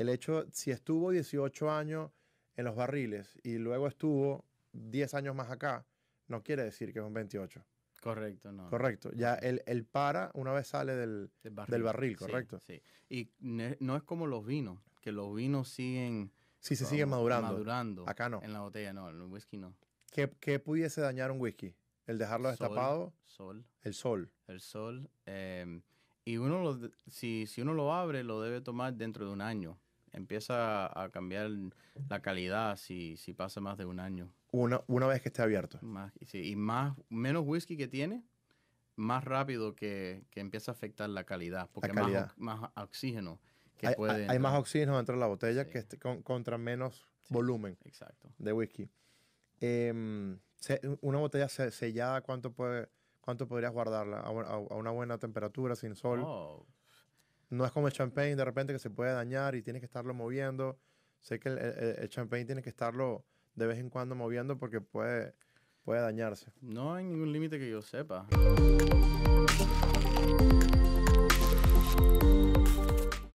el hecho, si estuvo 18 años en los barriles y luego estuvo 10 años más acá, no quiere decir que es un 28. Correcto, no. Correcto. Ya el, para una vez sale del, barril. del barril, correcto. Sí, Y no es como los vinos, que los vinos siguen... Sí, se siguen madurando. Madurando. Acá no. En la botella no, en el whisky no. ¿Qué, ¿Qué, pudiese dañar un whisky? ¿El dejarlo destapado? Sol. El sol. El sol. Eh, y uno si, si uno lo abre, lo debe tomar dentro de un año empieza a cambiar la calidad si, si pasa más de un año. Una, una vez que esté abierto. Más, y más, menos whisky que tiene, más rápido que, que empieza a afectar la calidad, porque hay Más, oxígeno. Que hay, puede hay, más oxígeno dentro de la botella que este, contra menos volumen exacto. de whisky. Em, una botella sellada, ¿cuánto, puede, cuánto podrías guardarla a, una buena temperatura, sin sol? Oh, no es como el champagne de repente que se puede dañar y tiene que estarlo moviendo. Sé que el, el, champagne tiene que estarlo de vez en cuando moviendo porque puede, puede dañarse. No hay ningún límite que yo sepa.